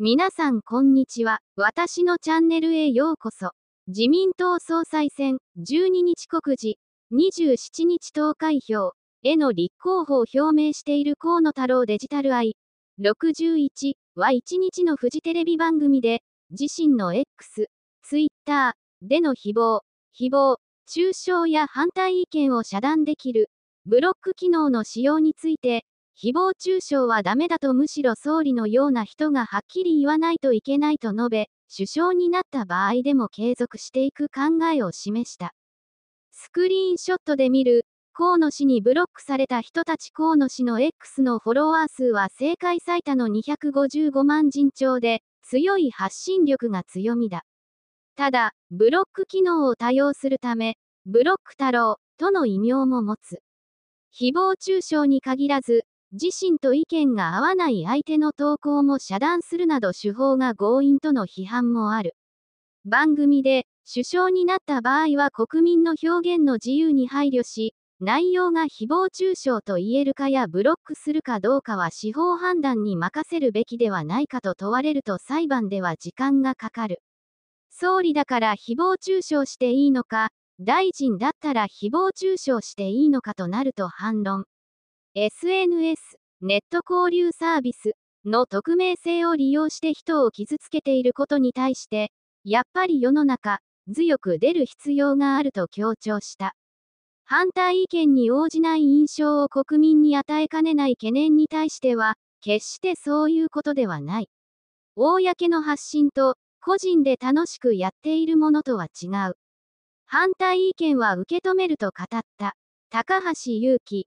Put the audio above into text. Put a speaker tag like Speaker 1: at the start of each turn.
Speaker 1: 皆さんこんにちは。私のチャンネルへようこそ。自民党総裁選、12日告示、27日投開票、への立候補を表明している河野太郎デジタル愛。61は1日のフジテレビ番組で、自身の X、Twitter での誹謗、誹謗、中傷や反対意見を遮断できる、ブロック機能の使用について、誹謗中傷はダメだとむしろ総理のような人がはっきり言わないといけないと述べ、首相になった場合でも継続していく考えを示した。スクリーンショットで見る、河野氏にブロックされた人たち河野氏の X のフォロワー数は政界最多の255万人超で、強い発信力が強みだ。ただ、ブロック機能を多用するため、ブロック太郎との異名も持つ。誹謗中傷に限らず、自身と意見が合わない相手の投稿も遮断するなど手法が強引との批判もある。番組で、首相になった場合は国民の表現の自由に配慮し、内容が誹謗中傷と言えるかやブロックするかどうかは司法判断に任せるべきではないかと問われると裁判では時間がかかる。総理だから誹謗中傷していいのか、大臣だったら誹謗中傷していいのかとなると反論。SNS、ネット交流サービスの匿名性を利用して人を傷つけていることに対して、やっぱり世の中、強く出る必要があると強調した。反対意見に応じない印象を国民に与えかねない懸念に対しては、決してそういうことではない。公の発信と、個人で楽しくやっているものとは違う。反対意見は受け止めると語った。高橋祐希